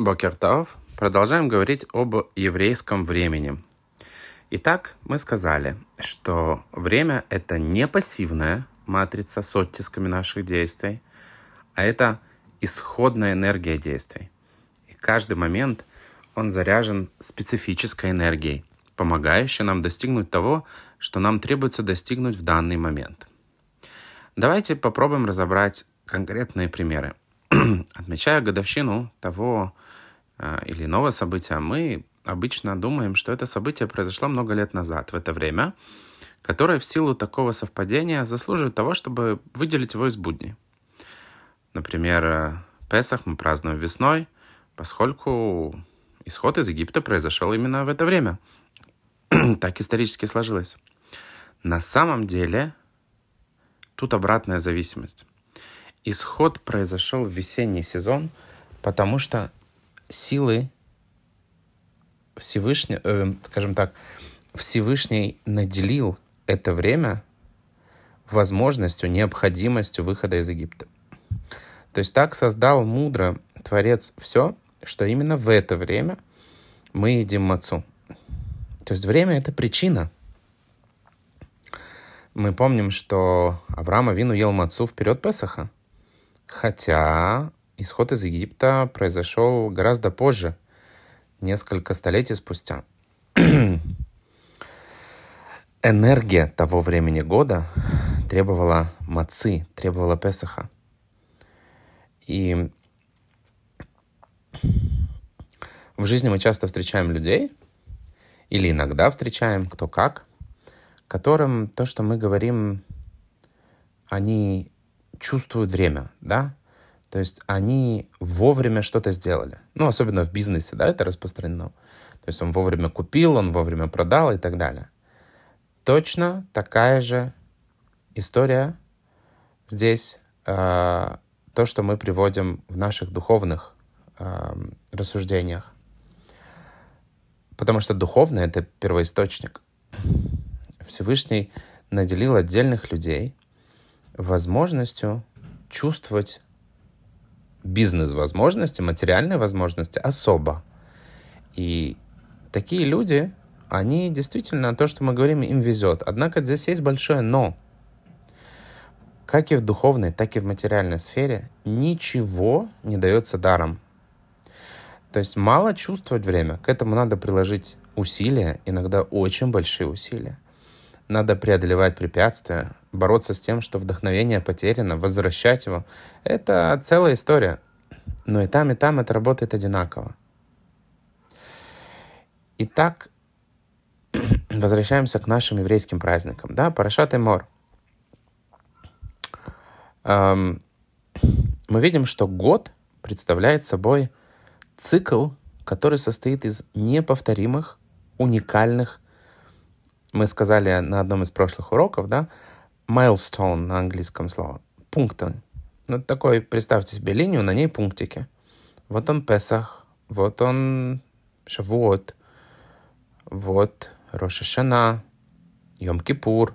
Бокертов. Продолжаем говорить об еврейском времени. Итак, мы сказали, что время — это не пассивная матрица с оттисками наших действий, а это исходная энергия действий. И каждый момент он заряжен специфической энергией, помогающей нам достигнуть того, что нам требуется достигнуть в данный момент. Давайте попробуем разобрать конкретные примеры. Отмечая годовщину того, а, или иного события, а мы обычно думаем, что это событие произошло много лет назад в это время, которое в силу такого совпадения заслуживает того, чтобы выделить его из будни. Например, э, Песах мы празднуем весной, поскольку исход из Египта произошел именно в это время. так исторически сложилось. На самом деле, тут обратная зависимость. Исход произошел в весенний сезон, потому что силы Всевышний, э, скажем так, Всевышний наделил это время возможностью, необходимостью выхода из Египта. То есть так создал мудро Творец все, что именно в это время мы едим мацу. То есть время — это причина. Мы помним, что Авраам Авину ел мацу вперед Песаха. Хотя Исход из Египта произошел гораздо позже, несколько столетий спустя. Энергия того времени года требовала мацы, требовала Песаха. И в жизни мы часто встречаем людей, или иногда встречаем, кто как, которым то, что мы говорим, они чувствуют время, да? То есть они вовремя что-то сделали. Ну, особенно в бизнесе, да, это распространено. То есть он вовремя купил, он вовремя продал и так далее. Точно такая же история здесь, э, то, что мы приводим в наших духовных э, рассуждениях. Потому что духовное — это первоисточник. Всевышний наделил отдельных людей возможностью чувствовать бизнес-возможности, материальные возможности особо. И такие люди, они действительно, то, что мы говорим, им везет. Однако здесь есть большое «но». Как и в духовной, так и в материальной сфере ничего не дается даром. То есть мало чувствовать время. К этому надо приложить усилия, иногда очень большие усилия. Надо преодолевать препятствия, бороться с тем, что вдохновение потеряно, возвращать его. Это целая история. Но и там, и там это работает одинаково. Итак, возвращаемся к нашим еврейским праздникам. Да, Парашат и Мор. Эм, мы видим, что год представляет собой цикл, который состоит из неповторимых, уникальных мы сказали на одном из прошлых уроков, да, milestone на английском слово, пункты. Ну, такой, представьте себе линию, на ней пунктики. Вот он Песах, вот он Шавуот, вот Рошашана, Йом-Кипур,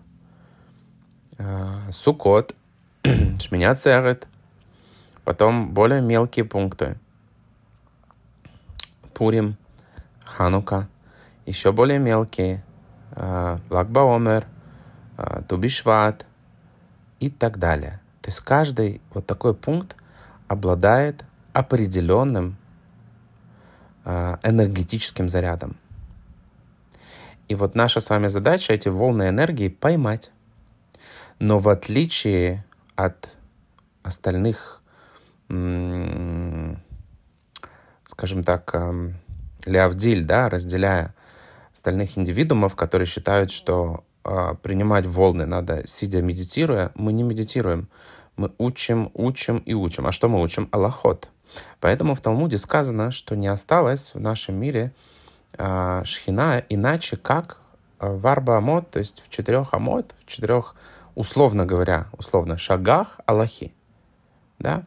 а, Сукот, Шминя потом более мелкие пункты. Пурим, Ханука, еще более мелкие – Лагба Омер, Тубишват и так далее. То есть каждый вот такой пункт обладает определенным э, энергетическим зарядом. И вот наша с вами задача эти волны энергии поймать. Но в отличие от остальных, скажем так, эм, Леавдиль, да, разделяя остальных индивидуумов, которые считают, что э, принимать волны надо сидя медитируя, мы не медитируем. Мы учим, учим и учим. А что мы учим? Аллахот. Поэтому в Талмуде сказано, что не осталось в нашем мире э, шхина иначе, как а, в арба то есть в четырех амот, в четырех, условно говоря, условно, шагах Аллахи. Да?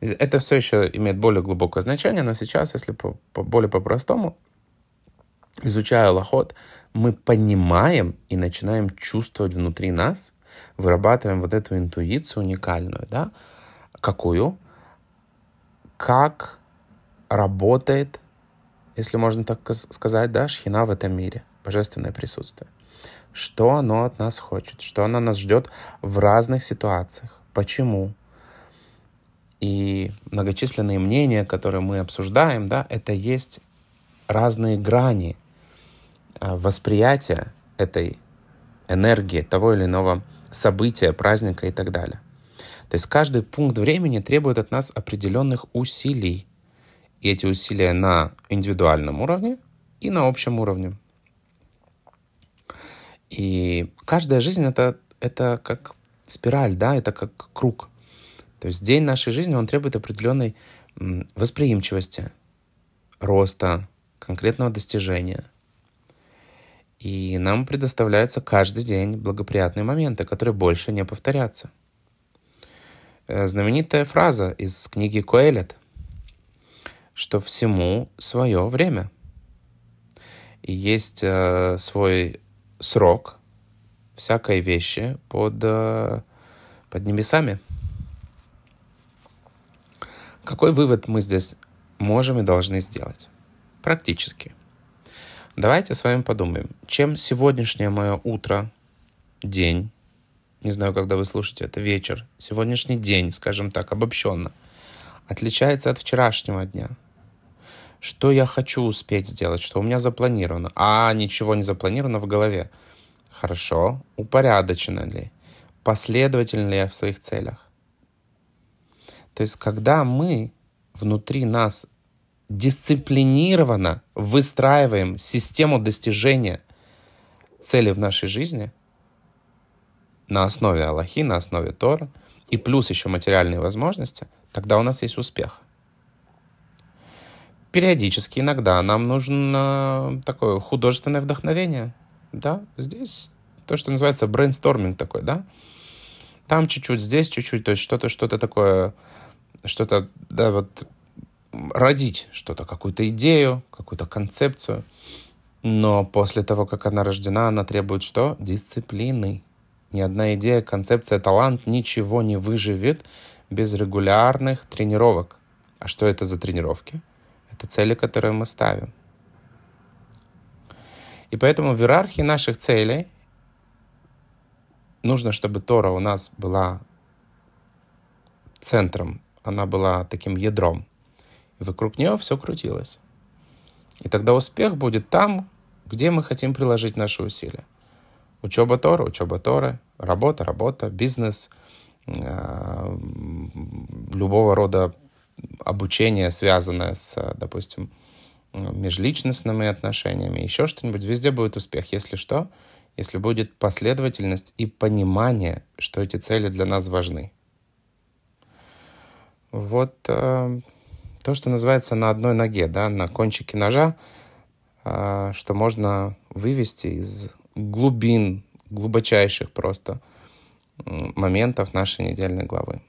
Это все еще имеет более глубокое значение, но сейчас, если по, по, более по-простому, изучая лохот, мы понимаем и начинаем чувствовать внутри нас, вырабатываем вот эту интуицию уникальную, да, какую, как работает, если можно так сказать, да, шхина в этом мире, божественное присутствие. Что оно от нас хочет, что она нас ждет в разных ситуациях, почему. И многочисленные мнения, которые мы обсуждаем, да, это есть разные грани а, восприятие этой энергии, того или иного события, праздника и так далее. То есть каждый пункт времени требует от нас определенных усилий. И эти усилия на индивидуальном уровне и на общем уровне. И каждая жизнь это, это как спираль, да, это как круг. То есть день нашей жизни, он требует определенной восприимчивости, роста, конкретного достижения – и нам предоставляется каждый день благоприятные моменты, которые больше не повторятся. Э, знаменитая фраза из книги Коэлет, что всему свое время. И есть э, свой срок всякой вещи под, э, под небесами. Какой вывод мы здесь можем и должны сделать? Практически – Давайте с вами подумаем, чем сегодняшнее мое утро, день, не знаю, когда вы слушаете это, вечер, сегодняшний день, скажем так, обобщенно, отличается от вчерашнего дня. Что я хочу успеть сделать, что у меня запланировано, а ничего не запланировано в голове. Хорошо, упорядочено ли, последовательно ли я в своих целях. То есть, когда мы внутри нас дисциплинированно выстраиваем систему достижения цели в нашей жизни на основе Аллахи, на основе Тора, и плюс еще материальные возможности, тогда у нас есть успех. Периодически, иногда нам нужно такое художественное вдохновение. Да, здесь то, что называется брейнсторминг такой, да. Там чуть-чуть, здесь чуть-чуть, то есть что-то, что-то такое, что-то, да, вот родить что-то, какую-то идею, какую-то концепцию. Но после того, как она рождена, она требует что? Дисциплины. Ни одна идея, концепция, талант ничего не выживет без регулярных тренировок. А что это за тренировки? Это цели, которые мы ставим. И поэтому в иерархии наших целей нужно, чтобы Тора у нас была центром, она была таким ядром – Вокруг нее все крутилось. И тогда успех будет там, где мы хотим приложить наши усилия. Учеба Тора, учеба Торы, работа, работа, бизнес, э, любого рода обучение, связанное с, допустим, межличностными отношениями, еще что-нибудь, везде будет успех. Если что, если будет последовательность и понимание, что эти цели для нас важны. Вот э, то, что называется на одной ноге, да, на кончике ножа, а, что можно вывести из глубин, глубочайших просто моментов нашей недельной главы.